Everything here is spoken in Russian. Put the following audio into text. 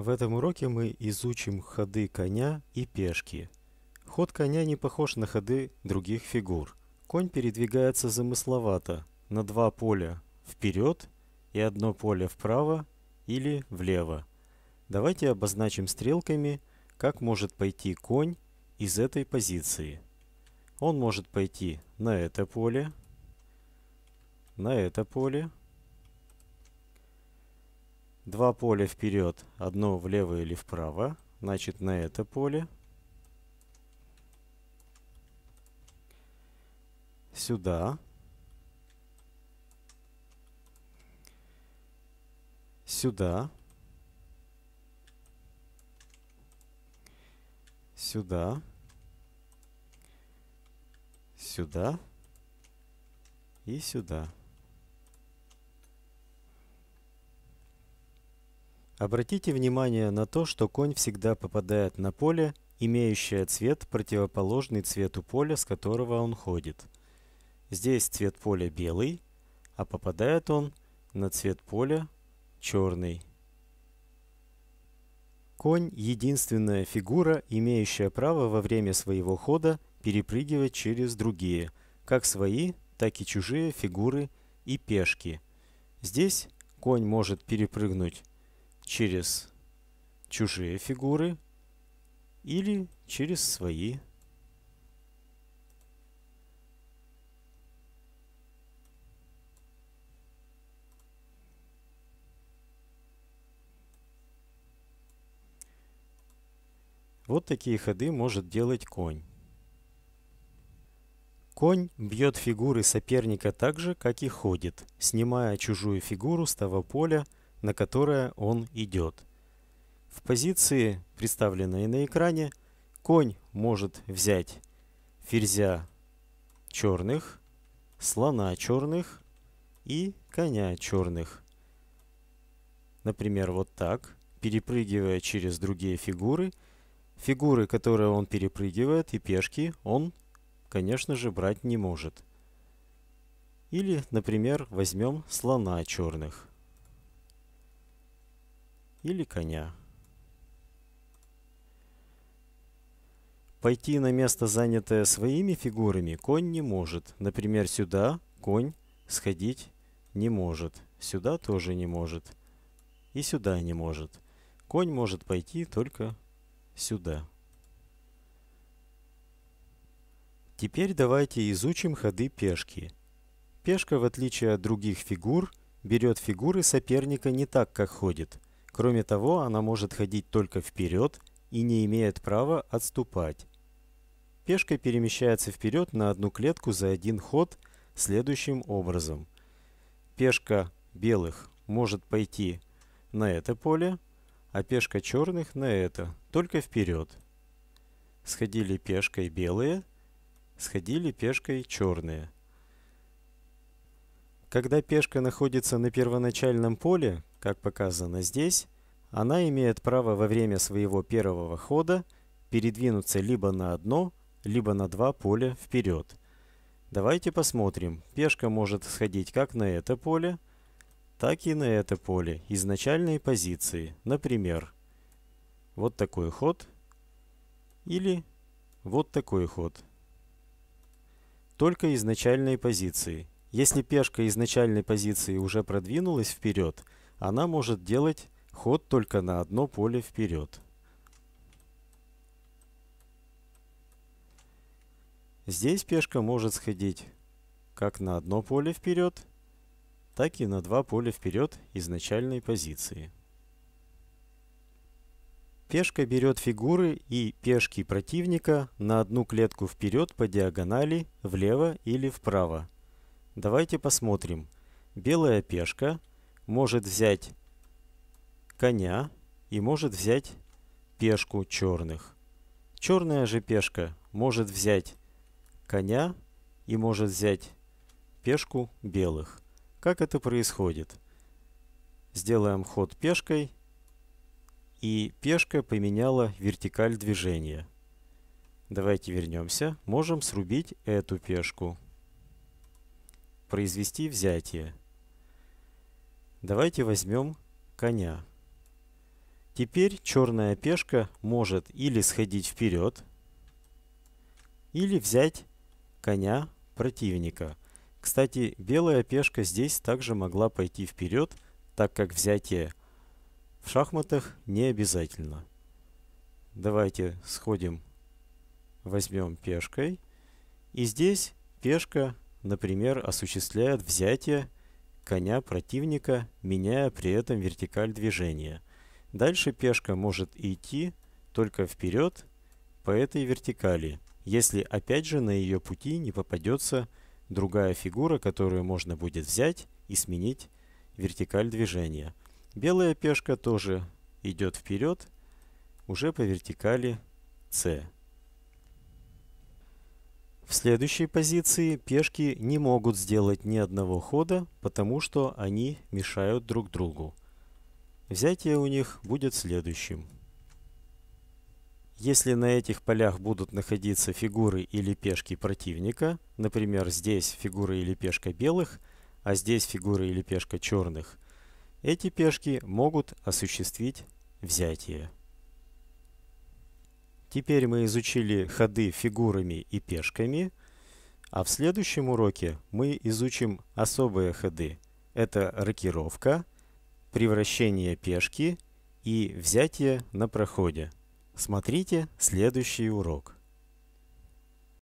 В этом уроке мы изучим ходы коня и пешки. Ход коня не похож на ходы других фигур. Конь передвигается замысловато, на два поля вперед и одно поле вправо или влево. Давайте обозначим стрелками, как может пойти конь из этой позиции. Он может пойти на это поле, на это поле, два поля вперед, одно влево или вправо. Значит, на это поле. Сюда. Сюда. Сюда. Сюда. И сюда. Обратите внимание на то, что конь всегда попадает на поле, имеющее цвет, противоположный цвету поля, с которого он ходит. Здесь цвет поля белый, а попадает он на цвет поля черный. Конь – единственная фигура, имеющая право во время своего хода перепрыгивать через другие, как свои, так и чужие фигуры и пешки. Здесь конь может перепрыгнуть через чужие фигуры или через свои Вот такие ходы может делать конь. Конь бьет фигуры соперника так же, как и ходит, снимая чужую фигуру с того поля, на которое он идет. В позиции, представленной на экране, конь может взять ферзя черных, слона черных и коня черных. Например, вот так, перепрыгивая через другие фигуры. Фигуры, которые он перепрыгивает, и пешки, он, конечно же, брать не может. Или, например, возьмем слона черных или коня. Пойти на место, занятое своими фигурами, конь не может. Например, сюда конь сходить не может. Сюда тоже не может. И сюда не может. Конь может пойти только сюда. Теперь давайте изучим ходы пешки. Пешка, в отличие от других фигур, берет фигуры соперника не так, как ходит – Кроме того, она может ходить только вперед и не имеет права отступать. Пешка перемещается вперед на одну клетку за один ход следующим образом. Пешка белых может пойти на это поле, а пешка черных на это, только вперед. Сходили пешкой белые, сходили пешкой черные. Когда пешка находится на первоначальном поле, как показано здесь, она имеет право во время своего первого хода передвинуться либо на одно, либо на два поля вперед. Давайте посмотрим. Пешка может сходить как на это поле, так и на это поле изначальной позиции. Например, вот такой ход или вот такой ход. Только изначальной позиции. Если пешка изначальной позиции уже продвинулась вперед – она может делать ход только на одно поле вперед. Здесь пешка может сходить как на одно поле вперед, так и на два поля вперед изначальной позиции. Пешка берет фигуры и пешки противника на одну клетку вперед по диагонали, влево или вправо. Давайте посмотрим. Белая пешка может взять коня и может взять пешку черных. Черная же пешка может взять коня и может взять пешку белых. Как это происходит? Сделаем ход пешкой, и пешка поменяла вертикаль движения. Давайте вернемся. Можем срубить эту пешку. Произвести взятие. Давайте возьмем коня. Теперь черная пешка может или сходить вперед, или взять коня противника. Кстати, белая пешка здесь также могла пойти вперед, так как взятие в шахматах не обязательно. Давайте сходим, возьмем пешкой. И здесь пешка, например, осуществляет взятие коня противника, меняя при этом вертикаль движения. Дальше пешка может идти только вперед по этой вертикали, если опять же на ее пути не попадется другая фигура, которую можно будет взять и сменить вертикаль движения. Белая пешка тоже идет вперед уже по вертикали С. В следующей позиции пешки не могут сделать ни одного хода, потому что они мешают друг другу. Взятие у них будет следующим. Если на этих полях будут находиться фигуры или пешки противника, например, здесь фигура или пешка белых, а здесь фигура или пешка черных, эти пешки могут осуществить взятие. Теперь мы изучили ходы фигурами и пешками, а в следующем уроке мы изучим особые ходы. Это рокировка, превращение пешки и взятие на проходе. Смотрите следующий урок.